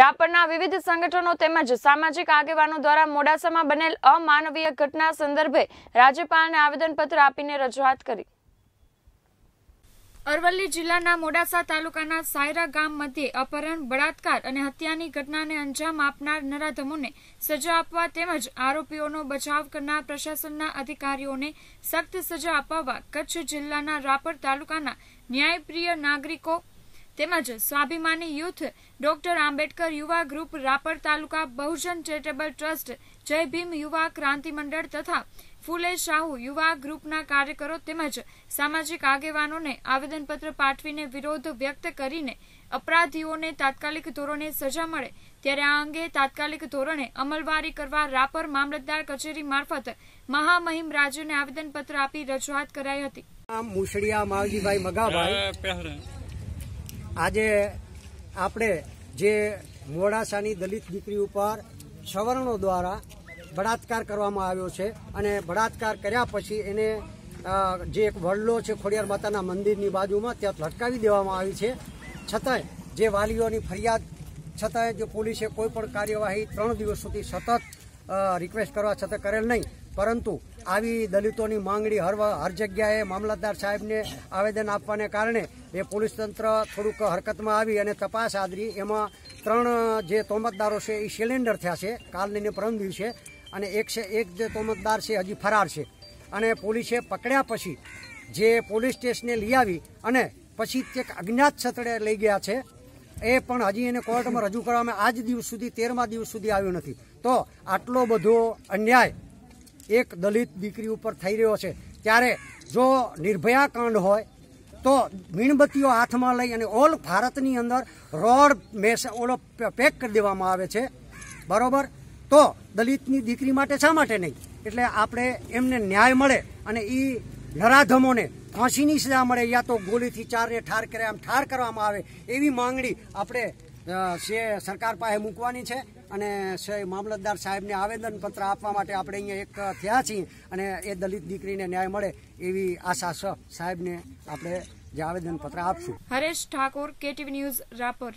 રાપરના વિવિધ સંગઠનો તેમજ સામાજિક આગેવાનો દ્વારા મોડાસામાં બનેલ અમાનવીય ઘટના સંદર્ભે રાજ્યપાલને આવેદનપત્ર આપીને રજૂઆત કરી અરવલ્લી જિલ્લાના મોડાસા તાલુકાના સાયરા ગામ મધ્યે અપહરણ બળાત્કાર અને હત્યાની ઘટનાને અંજામ આપનાર નરાધમોને સજા આપવા તેમજ આરોપીઓનો બચાવ કરનાર પ્રશાસનના અધિકારીઓને સખ્ત સજા અપાવવા કચ્છ જિલ્લાના રાપર તાલુકાના ન્યાયપ્રિય નાગરિકો તેમજ સ્વાભિમાની યુથ ડોક્ટર આંબેડકર યુવા ગ્રુપ રાપર તાલુકા બહુજન ચેરિટેબલ ટ્રસ્ટ જય ભીમ યુવા ક્રાંતિ મંડળ તથા ફૂલે શાહુ યુવા ગ્રુપના કાર્યકરો તેમજ સામાજિક આગેવાનોને આવેદનપત્ર પાઠવીને વિરોધ વ્યક્ત કરીને અપરાધીઓને તાત્કાલિક ધોરણે સજા મળે ત્યારે આ અંગે તાત્કાલિક ધોરણે અમલવારી કરવા રાપર મામલતદાર કચેરી મારફત મહામહિમ રાજ્યને આવેદનપત્ર આપી રજૂઆત કરાઈ હતી મુસળિયા માવજીભાઈ મગાભાઈ આજે આપણે જે મોડાસાની દલિત દીકરી ઉપર સવર્ણો દ્વારા બળાત્કાર કરવામાં આવ્યો છે અને બળાત્કાર કર્યા પછી એને જે એક વડલો છે ખોડિયાર માતાના મંદિરની બાજુમાં ત્યાં લટકાવી દેવામાં આવી છે છતાંય જે વાલીઓની ફરિયાદ છતાંય જો પોલીસે કોઈ પણ કાર્યવાહી ત્રણ દિવસ સુધી સતત રિક્વેસ્ટ કરવા છતાં કરેલ નહીં પરંતુ આવી દલિતોની માંગણી હર હર જગ્યાએ મામલતદાર સાહેબને આવેદન આપવાને કારણે એ પોલીસ તંત્ર થોડુંક હરકતમાં આવી અને તપાસ આદરી એમાં ત્રણ જે તોમતદારો છે એ સિલિન્ડર થયા છે કાલની પ્રમ દિવસે અને એક છે એક જે તોમતદાર છે હજી ફરાર છે અને પોલીસે પકડ્યા પછી જે પોલીસ સ્ટેશને લઈ આવી અને પછી એક અજ્ઞાત છતડે લઈ ગયા છે એ પણ હજી એને કોર્ટમાં રજૂ કરવામાં આજ દિવસ સુધી તેરમા દિવસ સુધી આવ્યું નથી તો આટલો બધો અન્યાય એક દલિત દીકરી ઉપર થઈ રહ્યો છે ત્યારે જો નિર્ભયા કાંડ હોય તો મીણબત્તીઓ હાથમાં લઈ અને ઓલ ભારતની અંદર રોડ મેસ ઓલો પેક કરી દેવામાં આવે છે બરોબર તો દલિતની દીકરી માટે શા માટે નહીં એટલે આપણે એમને ન્યાય મળે અને એ નરાધમોને ફાંસીની સજા મળે યા તો ગોળીથી ચારને ઠાર કરે આમ ઠાર કરવામાં આવે એવી માંગણી આપણે સરકાર પાસે મૂકવાની છે અને મામલતદાર સાહેબને આવેદનપત્ર આપવા માટે આપણે અહીંયા એક થયા છીએ અને એ દલિત દીકરીને ન્યાય મળે એવી આશા સાહેબને આપણે જે આવેદનપત્ર આપશું હરેશ ઠાકોર કેટીવી ન્યૂઝ રાપર